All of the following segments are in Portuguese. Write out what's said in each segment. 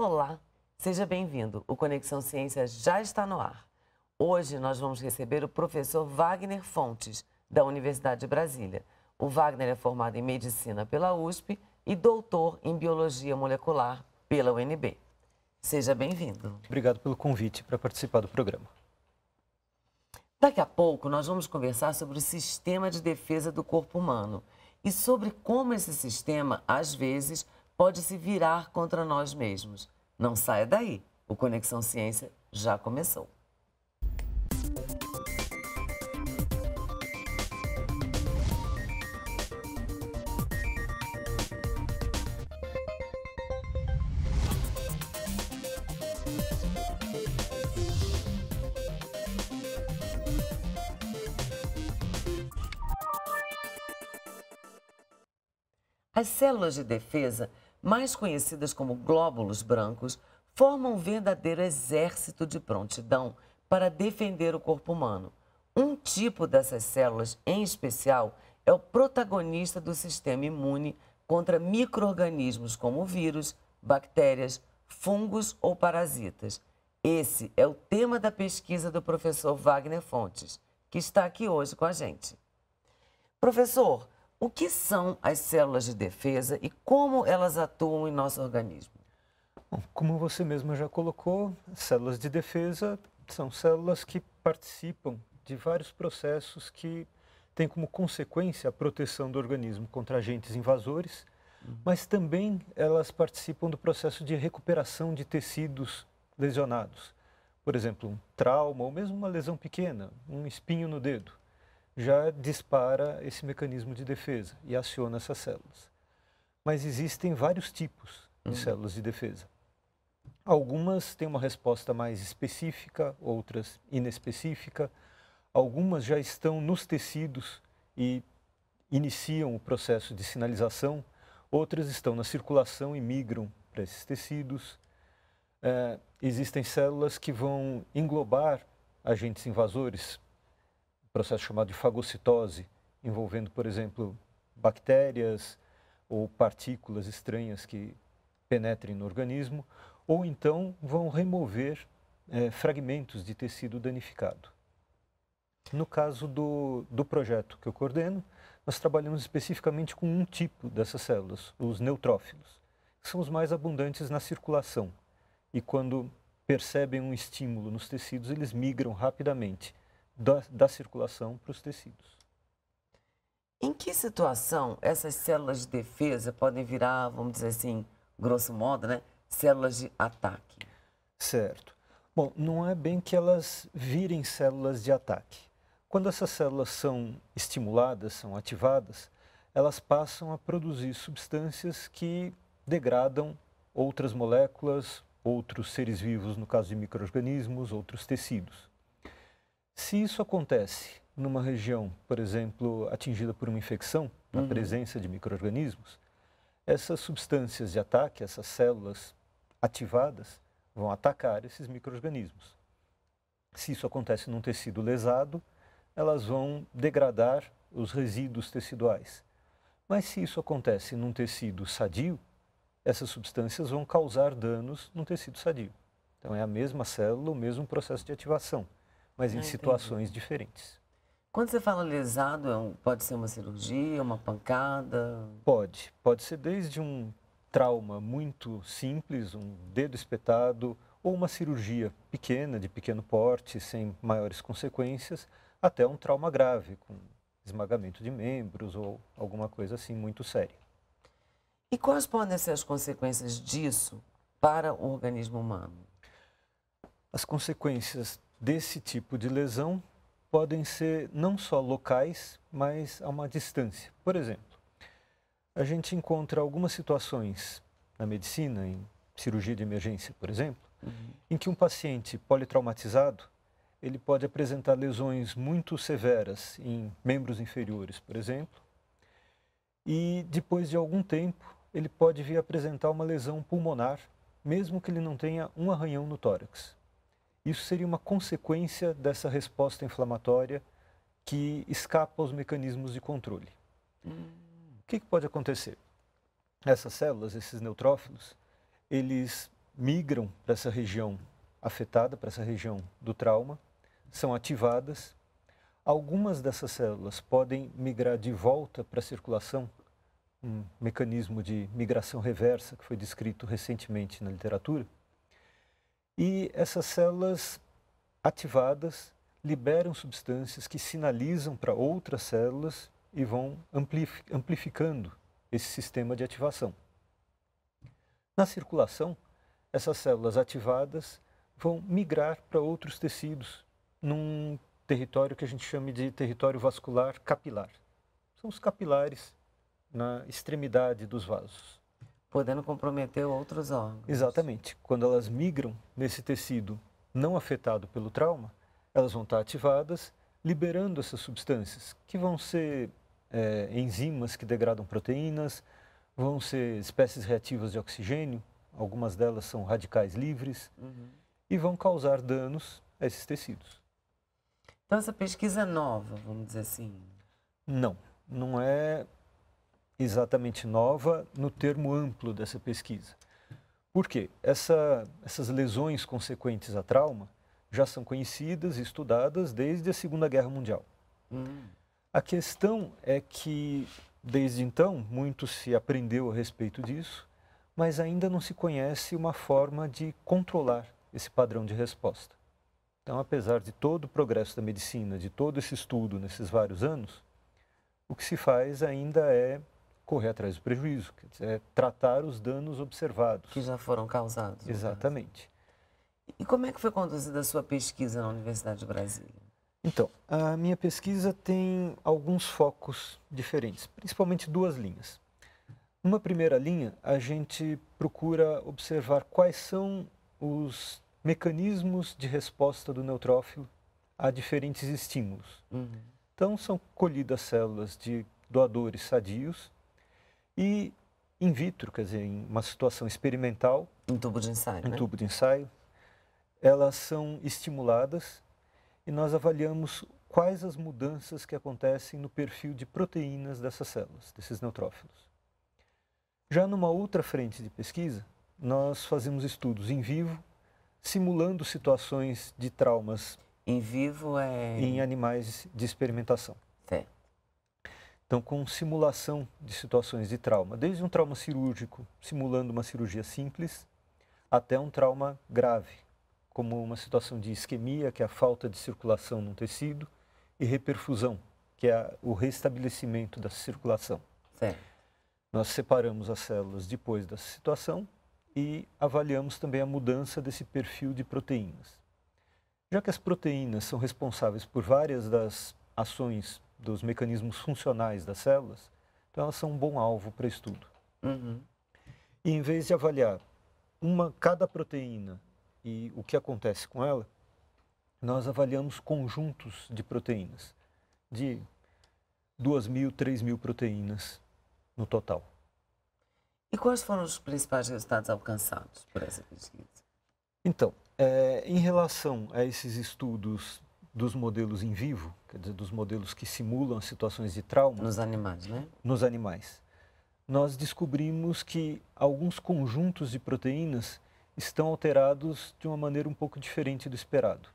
Olá, seja bem-vindo. O Conexão Ciência já está no ar. Hoje nós vamos receber o professor Wagner Fontes, da Universidade de Brasília. O Wagner é formado em medicina pela USP e doutor em biologia molecular pela UNB. Seja bem-vindo. Obrigado pelo convite para participar do programa. Daqui a pouco nós vamos conversar sobre o sistema de defesa do corpo humano e sobre como esse sistema, às vezes, pode se virar contra nós mesmos. Não saia daí. O Conexão Ciência já começou. As células de defesa mais conhecidas como glóbulos brancos, formam um verdadeiro exército de prontidão para defender o corpo humano. Um tipo dessas células, em especial, é o protagonista do sistema imune contra micro-organismos como vírus, bactérias, fungos ou parasitas. Esse é o tema da pesquisa do professor Wagner Fontes, que está aqui hoje com a gente. Professor, o que são as células de defesa e como elas atuam em nosso organismo? Bom, como você mesma já colocou, células de defesa são células que participam de vários processos que têm como consequência a proteção do organismo contra agentes invasores, uhum. mas também elas participam do processo de recuperação de tecidos lesionados. Por exemplo, um trauma ou mesmo uma lesão pequena, um espinho no dedo já dispara esse mecanismo de defesa e aciona essas células. Mas existem vários tipos de uhum. células de defesa. Algumas têm uma resposta mais específica, outras inespecífica. Algumas já estão nos tecidos e iniciam o processo de sinalização, outras estão na circulação e migram para esses tecidos. É, existem células que vão englobar agentes invasores, um processo chamado de fagocitose, envolvendo, por exemplo, bactérias ou partículas estranhas que penetrem no organismo, ou então vão remover é, fragmentos de tecido danificado. No caso do, do projeto que eu coordeno, nós trabalhamos especificamente com um tipo dessas células, os neutrófilos, que são os mais abundantes na circulação. E quando percebem um estímulo nos tecidos, eles migram rapidamente da, da circulação para os tecidos. Em que situação essas células de defesa podem virar, vamos dizer assim, grosso modo, né, células de ataque? Certo. Bom, não é bem que elas virem células de ataque. Quando essas células são estimuladas, são ativadas, elas passam a produzir substâncias que degradam outras moléculas, outros seres vivos, no caso de microrganismos, outros tecidos. Se isso acontece numa região, por exemplo, atingida por uma infecção, na uhum. presença de micro-organismos, essas substâncias de ataque, essas células ativadas, vão atacar esses micro-organismos. Se isso acontece num tecido lesado, elas vão degradar os resíduos teciduais. Mas se isso acontece num tecido sadio, essas substâncias vão causar danos no tecido sadio. Então é a mesma célula, o mesmo processo de ativação mas em ah, situações diferentes. Quando você fala lesado, é pode ser uma cirurgia, uma pancada? Pode. Pode ser desde um trauma muito simples, um dedo espetado, ou uma cirurgia pequena, de pequeno porte, sem maiores consequências, até um trauma grave, com esmagamento de membros ou alguma coisa assim muito séria. E quais podem ser as consequências disso para o organismo humano? As consequências desse tipo de lesão podem ser não só locais, mas a uma distância. Por exemplo, a gente encontra algumas situações na medicina, em cirurgia de emergência, por exemplo, uhum. em que um paciente politraumatizado ele pode apresentar lesões muito severas em membros inferiores, por exemplo, e depois de algum tempo ele pode vir apresentar uma lesão pulmonar, mesmo que ele não tenha um arranhão no tórax. Isso seria uma consequência dessa resposta inflamatória que escapa aos mecanismos de controle. Hum. O que, que pode acontecer? Essas células, esses neutrófilos, eles migram para essa região afetada, para essa região do trauma, são ativadas. Algumas dessas células podem migrar de volta para a circulação, um mecanismo de migração reversa que foi descrito recentemente na literatura. E essas células ativadas liberam substâncias que sinalizam para outras células e vão amplificando esse sistema de ativação. Na circulação, essas células ativadas vão migrar para outros tecidos, num território que a gente chama de território vascular capilar. São os capilares na extremidade dos vasos podendo comprometer outros órgãos. Exatamente. Quando elas migram nesse tecido não afetado pelo trauma, elas vão estar ativadas, liberando essas substâncias, que vão ser é, enzimas que degradam proteínas, vão ser espécies reativas de oxigênio, algumas delas são radicais livres, uhum. e vão causar danos a esses tecidos. Então, essa pesquisa é nova, vamos dizer assim? Não, não é exatamente nova no termo amplo dessa pesquisa. Por quê? Essa, essas lesões consequentes a trauma já são conhecidas e estudadas desde a Segunda Guerra Mundial. Hum. A questão é que, desde então, muito se aprendeu a respeito disso, mas ainda não se conhece uma forma de controlar esse padrão de resposta. Então, apesar de todo o progresso da medicina, de todo esse estudo nesses vários anos, o que se faz ainda é correr atrás do prejuízo, é tratar os danos observados. Que já foram causados. Exatamente. E como é que foi conduzida a sua pesquisa na Universidade de Brasília? Então, a minha pesquisa tem alguns focos diferentes, principalmente duas linhas. Numa primeira linha, a gente procura observar quais são os mecanismos de resposta do neutrófilo a diferentes estímulos. Uhum. Então, são colhidas células de doadores sadios e in vitro, quer dizer, em uma situação experimental. Em um tubo de ensaio. Em né? tubo de ensaio. Elas são estimuladas e nós avaliamos quais as mudanças que acontecem no perfil de proteínas dessas células, desses neutrófilos. Já numa outra frente de pesquisa, nós fazemos estudos em vivo, simulando situações de traumas. Em vivo é. Em animais de experimentação. Certo. Então, com simulação de situações de trauma, desde um trauma cirúrgico, simulando uma cirurgia simples, até um trauma grave, como uma situação de isquemia, que é a falta de circulação num tecido, e reperfusão, que é o restabelecimento da circulação. Certo. Nós separamos as células depois dessa situação e avaliamos também a mudança desse perfil de proteínas. Já que as proteínas são responsáveis por várias das ações dos mecanismos funcionais das células, então elas são um bom alvo para estudo. Uhum. E em vez de avaliar uma cada proteína e o que acontece com ela, nós avaliamos conjuntos de proteínas, de 2 mil, 3 mil proteínas no total. E quais foram os principais resultados alcançados por essa pesquisa? Então, é, em relação a esses estudos dos modelos em vivo, quer dizer, dos modelos que simulam situações de trauma. Nos animais, né? Nos animais. Nós descobrimos que alguns conjuntos de proteínas estão alterados de uma maneira um pouco diferente do esperado.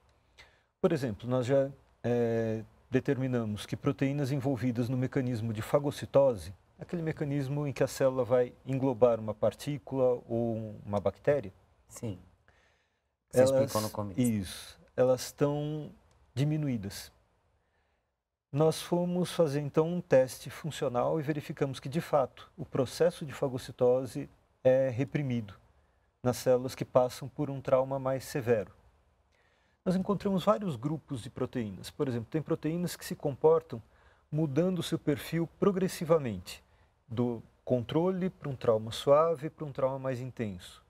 Por exemplo, nós já é, determinamos que proteínas envolvidas no mecanismo de fagocitose, aquele mecanismo em que a célula vai englobar uma partícula ou uma bactéria. Sim. Você elas, explicou no começo. Isso. Elas estão diminuídas. Nós fomos fazer então um teste funcional e verificamos que, de fato, o processo de fagocitose é reprimido nas células que passam por um trauma mais severo. Nós encontramos vários grupos de proteínas. Por exemplo, tem proteínas que se comportam mudando seu perfil progressivamente, do controle para um trauma suave, para um trauma mais intenso.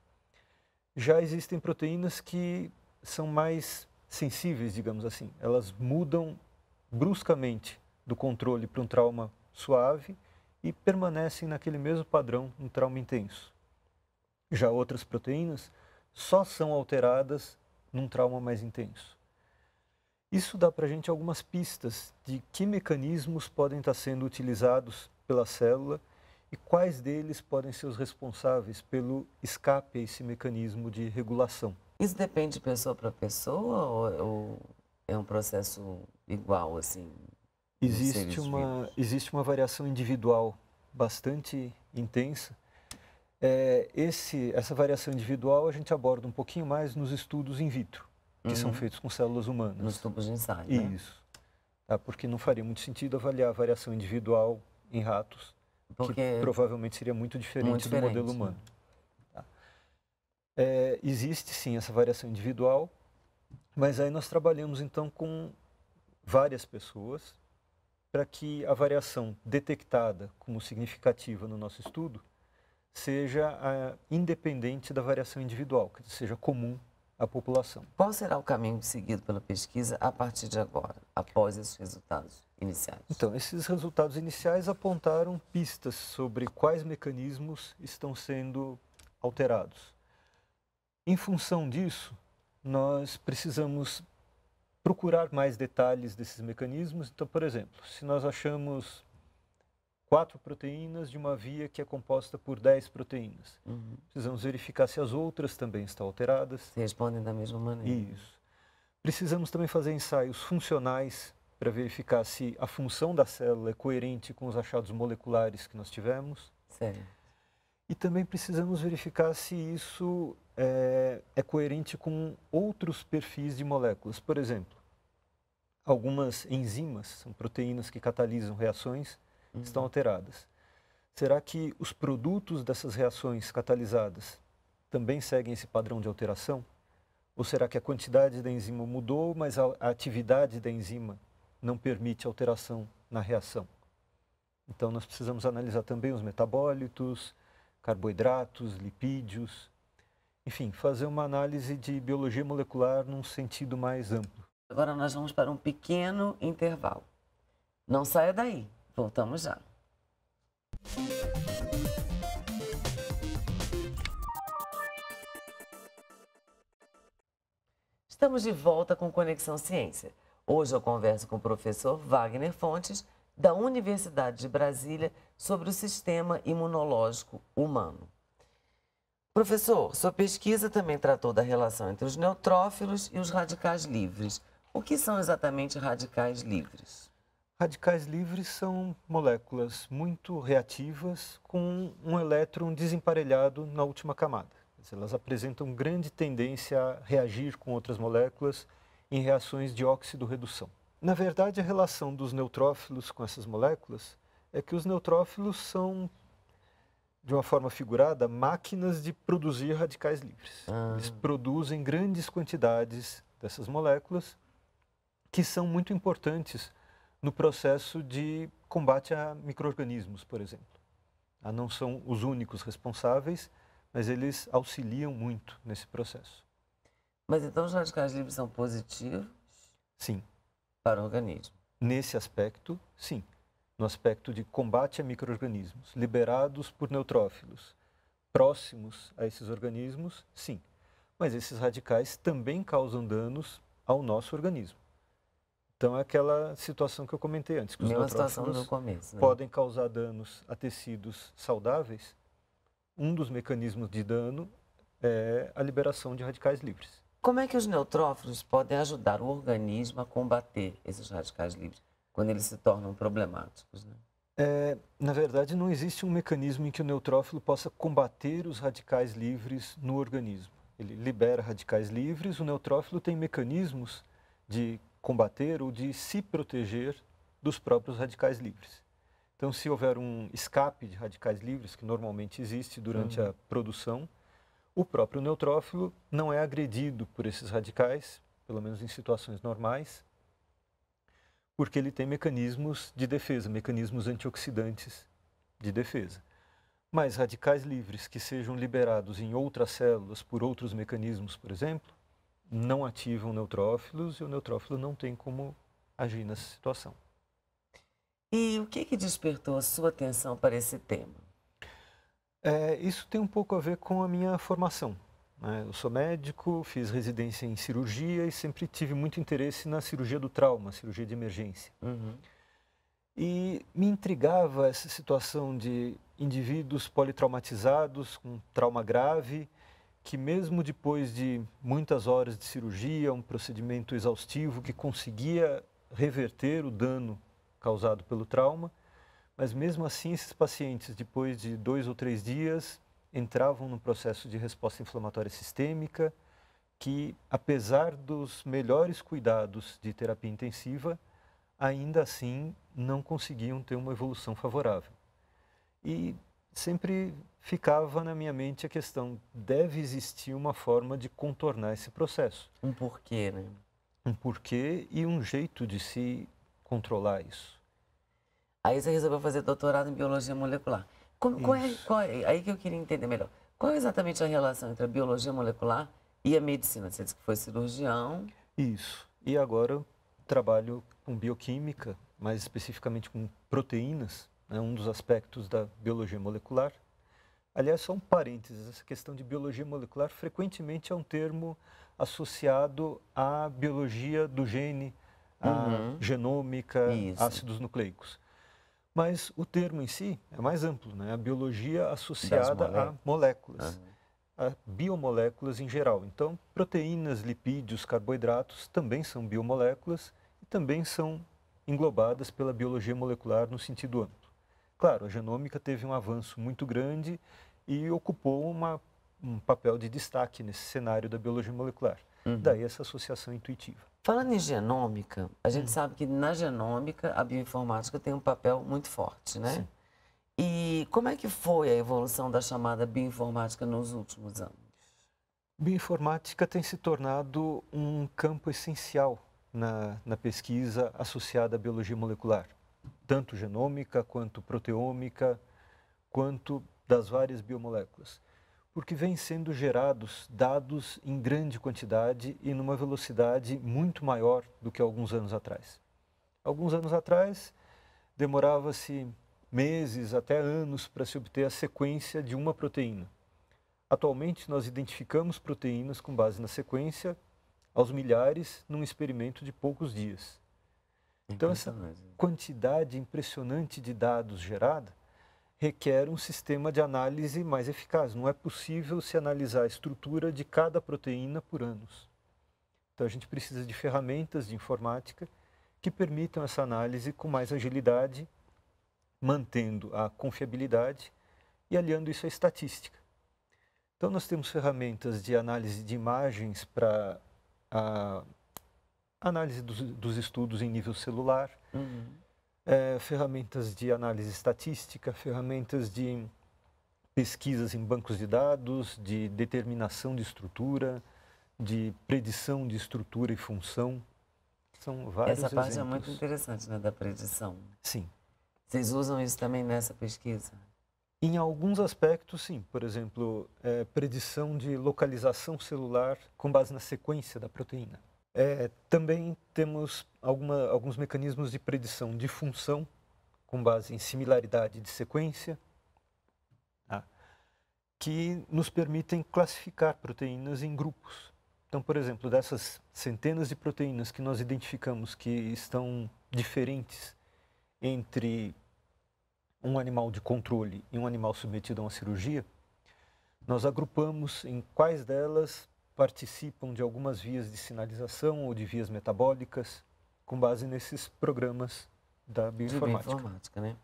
Já existem proteínas que são mais sensíveis, digamos assim. Elas mudam bruscamente do controle para um trauma suave e permanecem naquele mesmo padrão, um trauma intenso. Já outras proteínas só são alteradas num trauma mais intenso. Isso dá para a gente algumas pistas de que mecanismos podem estar tá sendo utilizados pela célula e quais deles podem ser os responsáveis pelo escape a esse mecanismo de regulação. Isso depende de pessoa para pessoa ou, ou, é, é um processo igual, assim? Existe uma, existe uma variação individual bastante intensa. É, esse, essa variação individual a gente aborda um pouquinho mais nos estudos in vitro, que uhum. são feitos com células humanas. Nos tubos de ensaio, né? Isso. Tá? Porque não faria muito sentido avaliar a variação individual em ratos, Porque que provavelmente seria muito diferente, muito diferente do modelo né? humano. Né? É, existe sim essa variação individual, mas aí nós trabalhamos então com várias pessoas para que a variação detectada como significativa no nosso estudo seja a, independente da variação individual, que seja comum à população. Qual será o caminho seguido pela pesquisa a partir de agora, após esses resultados iniciais? Então, esses resultados iniciais apontaram pistas sobre quais mecanismos estão sendo alterados. Em função disso, nós precisamos procurar mais detalhes desses mecanismos. Então, por exemplo, se nós achamos quatro proteínas de uma via que é composta por dez proteínas. Uhum. Precisamos verificar se as outras também estão alteradas. Se respondem da mesma maneira. Isso. Precisamos também fazer ensaios funcionais para verificar se a função da célula é coerente com os achados moleculares que nós tivemos. Certo. E também precisamos verificar se isso é, é coerente com outros perfis de moléculas. Por exemplo, algumas enzimas, são proteínas que catalisam reações, uhum. estão alteradas. Será que os produtos dessas reações catalisadas também seguem esse padrão de alteração? Ou será que a quantidade da enzima mudou, mas a atividade da enzima não permite alteração na reação? Então, nós precisamos analisar também os metabólitos, carboidratos, lipídios, enfim, fazer uma análise de biologia molecular num sentido mais amplo. Agora nós vamos para um pequeno intervalo. Não saia daí, voltamos já. Estamos de volta com Conexão Ciência. Hoje eu converso com o professor Wagner Fontes da Universidade de Brasília sobre o sistema imunológico humano. Professor, sua pesquisa também tratou da relação entre os neutrófilos e os radicais livres. O que são exatamente radicais livres? Radicais livres são moléculas muito reativas com um elétron desemparelhado na última camada. Elas apresentam grande tendência a reagir com outras moléculas em reações de óxido-redução. Na verdade, a relação dos neutrófilos com essas moléculas é que os neutrófilos são, de uma forma figurada, máquinas de produzir radicais livres. Ah. Eles produzem grandes quantidades dessas moléculas que são muito importantes no processo de combate a microrganismos, por exemplo. Ah, não são os únicos responsáveis, mas eles auxiliam muito nesse processo. Mas então os radicais livres são positivos? Sim para o organismo. Nesse aspecto, sim. No aspecto de combate a microorganismos liberados por neutrófilos próximos a esses organismos, sim. Mas esses radicais também causam danos ao nosso organismo. Então é aquela situação que eu comentei antes, que os Mesma situação do começo, né? podem causar danos a tecidos saudáveis. Um dos mecanismos de dano é a liberação de radicais livres. Como é que os neutrófilos podem ajudar o organismo a combater esses radicais livres quando eles se tornam problemáticos? Né? É, na verdade, não existe um mecanismo em que o neutrófilo possa combater os radicais livres no organismo. Ele libera radicais livres, o neutrófilo tem mecanismos de combater ou de se proteger dos próprios radicais livres. Então, se houver um escape de radicais livres, que normalmente existe durante uhum. a produção, o próprio neutrófilo não é agredido por esses radicais, pelo menos em situações normais, porque ele tem mecanismos de defesa, mecanismos antioxidantes de defesa. Mas radicais livres que sejam liberados em outras células por outros mecanismos, por exemplo, não ativam neutrófilos e o neutrófilo não tem como agir nessa situação. E o que, que despertou a sua atenção para esse tema? É, isso tem um pouco a ver com a minha formação. Né? Eu sou médico, fiz residência em cirurgia e sempre tive muito interesse na cirurgia do trauma, cirurgia de emergência. Uhum. E me intrigava essa situação de indivíduos politraumatizados, com trauma grave, que mesmo depois de muitas horas de cirurgia, um procedimento exaustivo que conseguia reverter o dano causado pelo trauma, mas mesmo assim, esses pacientes, depois de dois ou três dias, entravam no processo de resposta inflamatória sistêmica, que apesar dos melhores cuidados de terapia intensiva, ainda assim não conseguiam ter uma evolução favorável. E sempre ficava na minha mente a questão: deve existir uma forma de contornar esse processo. Um porquê, né? Um porquê e um jeito de se controlar isso. Aí você resolveu fazer doutorado em biologia molecular. Como, qual é, qual é, aí que eu queria entender melhor. Qual é exatamente a relação entre a biologia molecular e a medicina? Você disse que foi cirurgião. Isso. E agora eu trabalho com bioquímica, mais especificamente com proteínas, né, um dos aspectos da biologia molecular. Aliás, só um parênteses, essa questão de biologia molecular frequentemente é um termo associado à biologia do gene, à uhum. genômica, Isso. ácidos nucleicos. Mas o termo em si é mais amplo, né? A biologia associada mole... a moléculas, a biomoléculas em geral. Então, proteínas, lipídios, carboidratos também são biomoléculas e também são englobadas pela biologia molecular no sentido amplo. Claro, a genômica teve um avanço muito grande e ocupou uma, um papel de destaque nesse cenário da biologia molecular. Uhum. Daí essa associação intuitiva. Falando em genômica, a gente hum. sabe que na genômica a bioinformática tem um papel muito forte, né? Sim. E como é que foi a evolução da chamada bioinformática nos últimos anos? Bioinformática tem se tornado um campo essencial na, na pesquisa associada à biologia molecular, tanto genômica quanto proteômica, quanto das várias biomoléculas porque vêm sendo gerados dados em grande quantidade e numa velocidade muito maior do que alguns anos atrás. Alguns anos atrás, demorava-se meses até anos para se obter a sequência de uma proteína. Atualmente, nós identificamos proteínas com base na sequência aos milhares num experimento de poucos dias. Então, essa quantidade impressionante de dados gerada requer um sistema de análise mais eficaz. Não é possível se analisar a estrutura de cada proteína por anos. Então a gente precisa de ferramentas de informática que permitam essa análise com mais agilidade, mantendo a confiabilidade e aliando isso à estatística. Então nós temos ferramentas de análise de imagens para a análise dos, dos, estudos em nível celular. Uhum é, ferramentas de análise estatística, ferramentas de pesquisas em bancos de dados, de determinação de estrutura, de predição de estrutura e função. São vários Essa parte é exemplos. é muito interessante, né, da predição. Sim. Vocês usam isso também nessa pesquisa? Em alguns aspectos, sim. Por exemplo, é, predição de localização celular com base na sequência da proteína. É, também temos alguma, alguns mecanismos de predição de função com base em similaridade de sequência, tá? que nos permitem classificar proteínas em grupos. Então, por exemplo, dessas centenas de proteínas que nós identificamos que estão diferentes entre um animal de controle e um animal submetido a uma cirurgia, nós agrupamos em quais delas participam de algumas vias de sinalização ou de vias metabólicas com base nesses programas da bioinformática. bioinformática né?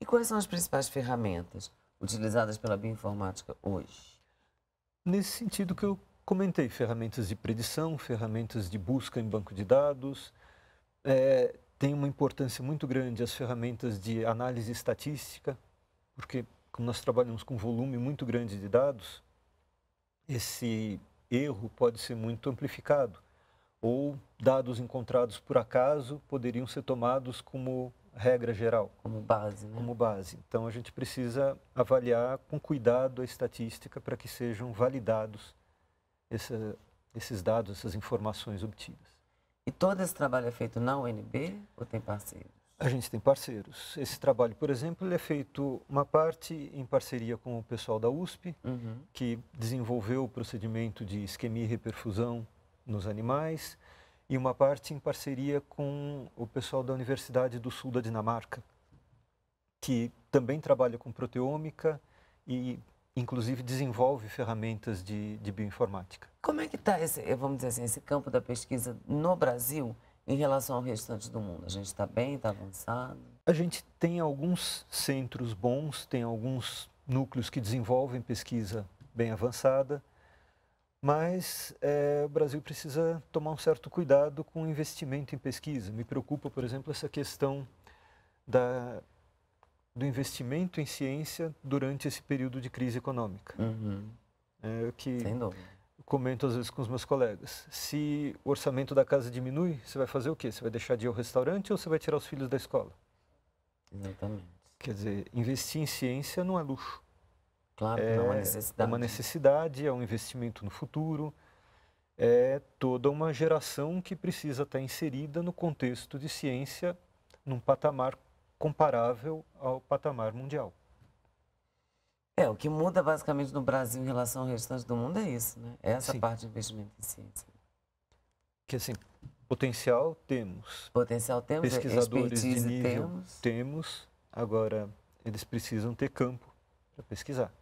E quais são as principais ferramentas utilizadas pela bioinformática hoje? Nesse sentido que eu comentei, ferramentas de predição, ferramentas de busca em banco de dados, é, tem uma importância muito grande as ferramentas de análise estatística, porque como nós trabalhamos com um volume muito grande de dados, esse erro pode ser muito amplificado, ou dados encontrados por acaso poderiam ser tomados como regra geral. Como base. Né? Como base. Então a gente precisa avaliar com cuidado a estatística para que sejam validados essa, esses dados, essas informações obtidas. E todo esse trabalho é feito na UNB ou tem parceiro? A gente tem parceiros. Esse trabalho, por exemplo, ele é feito uma parte em parceria com o pessoal da USP, uhum. que desenvolveu o procedimento de isquemia e reperfusão nos animais, e uma parte em parceria com o pessoal da Universidade do Sul da Dinamarca, que também trabalha com proteômica e, inclusive, desenvolve ferramentas de, de bioinformática. Como é que está esse, vamos dizer assim, esse campo da pesquisa no Brasil? em relação ao restante do mundo? A gente está bem, está avançado? A gente tem alguns centros bons, tem alguns núcleos que desenvolvem pesquisa bem avançada, mas é, o Brasil precisa tomar um certo cuidado com o investimento em pesquisa. Me preocupa, por exemplo, essa questão da, do investimento em ciência durante esse período de crise econômica. Uhum. É, que Sem dúvida comento às vezes com os meus colegas. Se o orçamento da casa diminui, você vai fazer o quê? Você vai deixar de ir ao restaurante ou você vai tirar os filhos da escola? Exatamente. Quer dizer, investir em ciência não é luxo. Claro, é, não é necessidade. É uma necessidade, é um investimento no futuro. É toda uma geração que precisa estar inserida no contexto de ciência num patamar comparável ao patamar mundial. É, o que muda basicamente no Brasil em relação ao restante do mundo é isso, né? É essa Sim. parte de investimento em ciência. Que assim, potencial temos. Potencial temos, pesquisadores de nível temos. temos. Agora, eles precisam ter campo para pesquisar.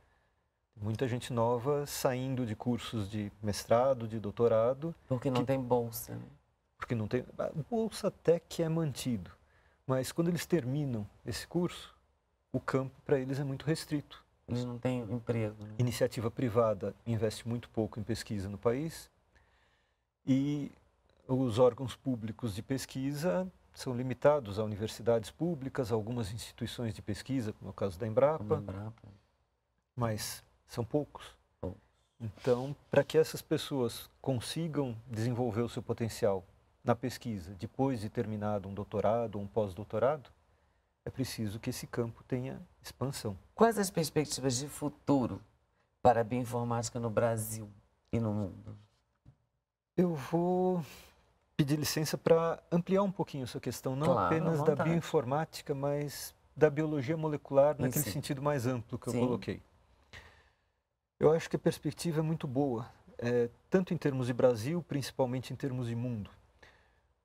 Muita gente nova saindo de cursos de mestrado, de doutorado. Porque não que, tem bolsa, né? Porque não tem. bolsa até que é mantido. Mas quando eles terminam esse curso, o campo para eles é muito restrito eles não têm emprego. Né? Iniciativa privada investe muito pouco em pesquisa no país e os órgãos públicos de pesquisa são limitados a universidades públicas, a algumas instituições de pesquisa, como é o caso da Embrapa, Embrapa. mas são poucos. poucos. Então, para que essas pessoas consigam desenvolver o seu potencial na pesquisa, depois de terminado um doutorado ou um pós-doutorado, é preciso que esse campo tenha expansão. Quais as perspectivas de futuro para a bioinformática no Brasil e no mundo? Eu vou pedir licença para ampliar um pouquinho essa questão, não claro, apenas da bioinformática, mas da biologia molecular Isso. naquele sentido mais amplo que Sim. eu coloquei. Eu acho que a perspectiva é muito boa, é, tanto em termos de Brasil, principalmente em termos de mundo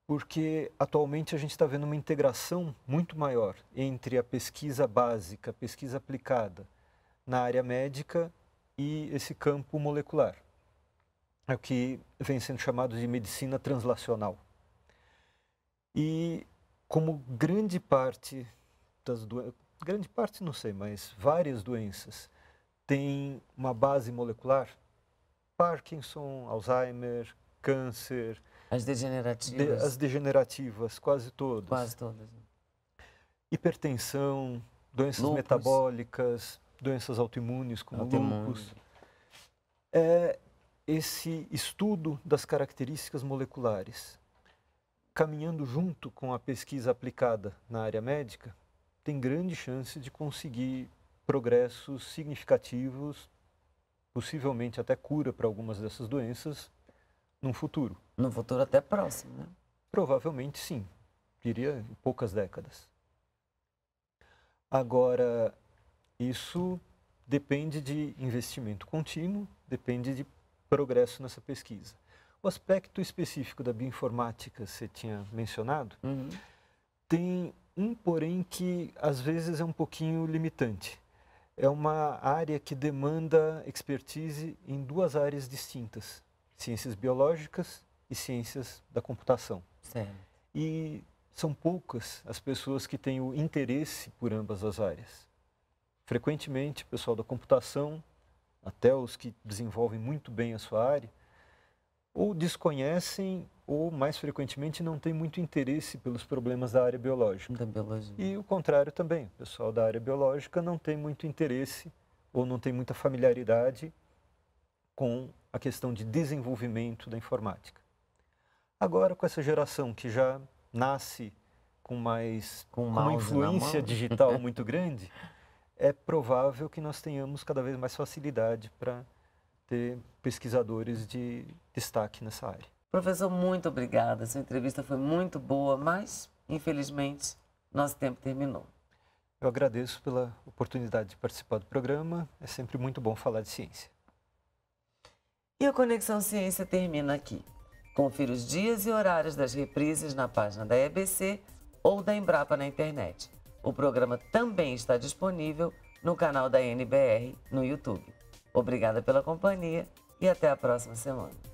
porque atualmente a gente está vendo uma integração muito maior entre a pesquisa básica, a pesquisa aplicada na área médica e esse campo molecular, é o que vem sendo chamado de medicina translacional. E como grande parte das doenças, grande parte não sei, mas várias doenças têm uma base molecular, Parkinson, Alzheimer, câncer, as degenerativas. De, as degenerativas, quase todas. Quase todas. Hipertensão, doenças metabólicas, doenças autoimunes como Autoimune. lúpus. É esse estudo das características moleculares, caminhando junto com a pesquisa aplicada na área médica, tem grande chance de conseguir progressos significativos, possivelmente até cura para algumas dessas doenças, num futuro. Num futuro até próximo, né? Provavelmente sim. Diria em poucas décadas. Agora, isso depende de investimento contínuo, depende de progresso nessa pesquisa. O aspecto específico da bioinformática, você tinha mencionado, uhum. tem um porém que às vezes é um pouquinho limitante. É uma área que demanda expertise em duas áreas distintas ciências biológicas e ciências da computação. E são poucas as pessoas que têm o interesse por ambas as áreas. Frequentemente, o pessoal da computação, até os que desenvolvem muito bem a sua área, ou desconhecem ou mais frequentemente não tem muito interesse pelos problemas da área biológica. Da biologia. E o contrário também, o pessoal da área biológica não tem muito interesse ou não tem muita familiaridade com a questão de desenvolvimento da informática. Agora, com essa geração que já nasce com mais com, uma influência digital muito grande, é provável que nós tenhamos cada vez mais facilidade para ter pesquisadores de destaque nessa área. Professor, muito obrigada. Sua entrevista foi muito boa, mas infelizmente nosso tempo terminou. Eu agradeço pela oportunidade de participar do programa. É sempre muito bom falar de ciência. E o Conexão Ciência termina aqui. Confira os dias e horários das reprises na página da EBC ou da Embrapa na internet. O programa também está disponível no canal da NBR no YouTube. Obrigada pela companhia e até a próxima semana.